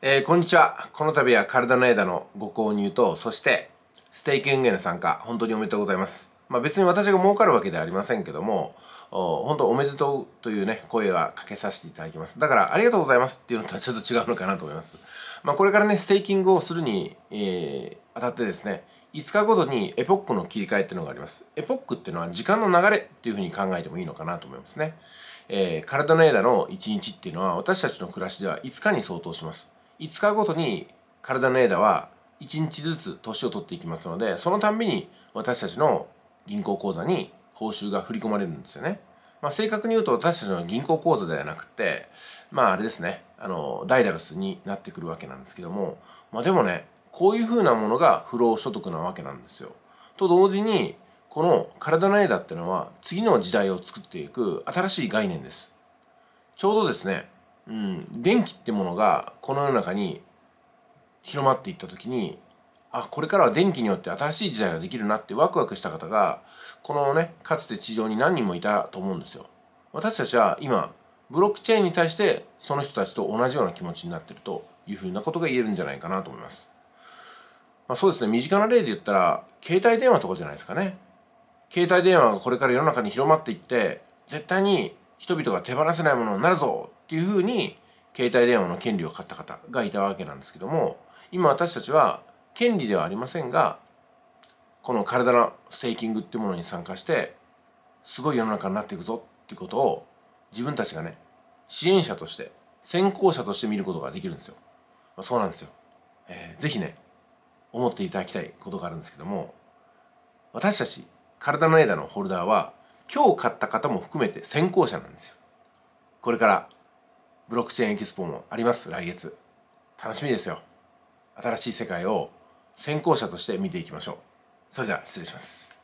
えー、こんにちは。この度は体の枝のご購入と、そして、ステーキ運営の参加、本当におめでとうございます。まあ、別に私が儲かるわけではありませんけども、本当おめでとうというね、声はかけさせていただきます。だから、ありがとうございますっていうのとはちょっと違うのかなと思います。まあ、これからね、ステーキングをするに、えー、あたってですね、5日ごとにエポックの切り替えっていうのがあります。エポックっていうのは時間の流れっていうふうに考えてもいいのかなと思いますね。えー、体の枝の1日っていうのは私たちの暮らしでは5日に相当します。5日ごとに体の枝は1日ずつ年を取っていきますのでそのたんびに私たちの銀行口座に報酬が振り込まれるんですよね。まあ、正確に言うと私たちの銀行口座ではなくてまああれですねあのダイダルスになってくるわけなんですけども、まあ、でもねこういうふうなものが不労所得なわけなんですよ。と同時にこの体の枝っていうのは次の時代を作っていく新しい概念です。ちょうどですねうん、電気ってものがこの世の中に広まっていった時にあこれからは電気によって新しい時代ができるなってワクワクした方がこのねかつて地上に何人もいたと思うんですよ。私たちは今ブロックチェーンに対してその人たちと同じような気持ちになってるというふうなことが言えるんじゃないかなと思います。まあ、そうですね身近な例で言ったら携帯電話とかじゃないですかね。携帯電話がこれから世の中に広まっていって絶対に人々が手放せないものになるぞっていうふうに携帯電話の権利を買った方がいたわけなんですけども今私たちは権利ではありませんがこの体のステーキングっていうものに参加してすごい世の中になっていくぞっていうことを自分たちがね支援者として先行者として見ることができるんですよ、まあ、そうなんですよ、えー、ぜひね思っていただきたいことがあるんですけども私たち体の枝のホルダーは今日買った方も含めて先行者なんですよこれからブロックチェーンエキスポもあります来月楽しみですよ新しい世界を先行者として見ていきましょうそれでは失礼します